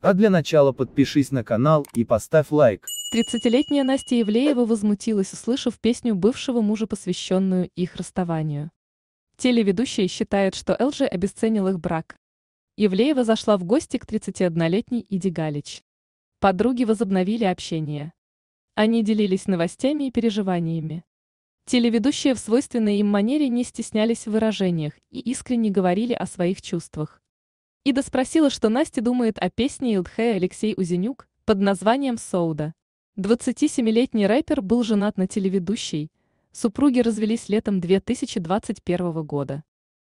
А для начала подпишись на канал и поставь лайк. 30-летняя Настя Евлеева возмутилась, услышав песню бывшего мужа, посвященную их расставанию. Телеведущая считает, что ЛЖ обесценил их брак. Евлеева зашла в гости к 31-летней Иди Галич. Подруги возобновили общение. Они делились новостями и переживаниями. Телеведущие в свойственной им манере не стеснялись в выражениях и искренне говорили о своих чувствах, Ида спросила, что Настя думает о песне Илдхэ Алексей Узенюк под названием «Соуда». 27-летний рэпер был женат на телеведущей. Супруги развелись летом 2021 года.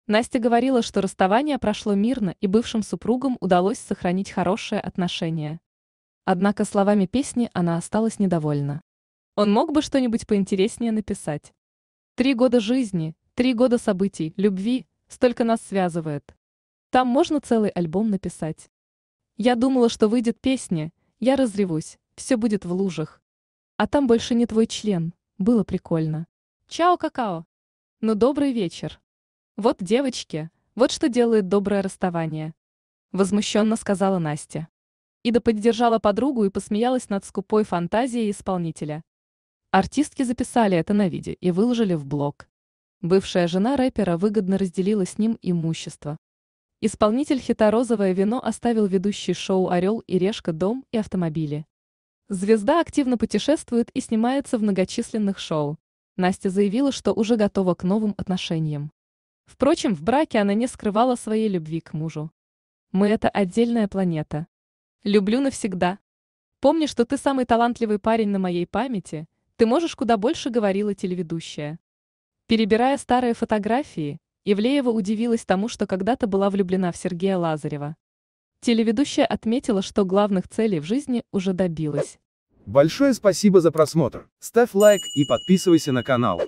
Настя говорила, что расставание прошло мирно и бывшим супругам удалось сохранить хорошие отношения. Однако словами песни она осталась недовольна. Он мог бы что-нибудь поинтереснее написать. Три года жизни, три года событий, любви, столько нас связывает. Там можно целый альбом написать. Я думала, что выйдет песня, я разревусь, все будет в лужах. А там больше не твой член, было прикольно. Чао, какао. Ну, добрый вечер. Вот, девочки, вот что делает доброе расставание. Возмущенно сказала Настя. Ида поддержала подругу и посмеялась над скупой фантазией исполнителя. Артистки записали это на видео и выложили в блог. Бывшая жена рэпера выгодно разделила с ним имущество. Исполнитель хита «Розовое вино» оставил ведущий шоу «Орел и решка. Дом и автомобили». Звезда активно путешествует и снимается в многочисленных шоу. Настя заявила, что уже готова к новым отношениям. Впрочем, в браке она не скрывала своей любви к мужу. «Мы — это отдельная планета. Люблю навсегда. Помни, что ты самый талантливый парень на моей памяти, ты можешь куда больше», — говорила телеведущая. Перебирая старые фотографии, Ивлеева удивилась тому, что когда-то была влюблена в Сергея Лазарева. Телеведущая отметила, что главных целей в жизни уже добилась. Большое спасибо за просмотр. Ставь лайк и подписывайся на канал.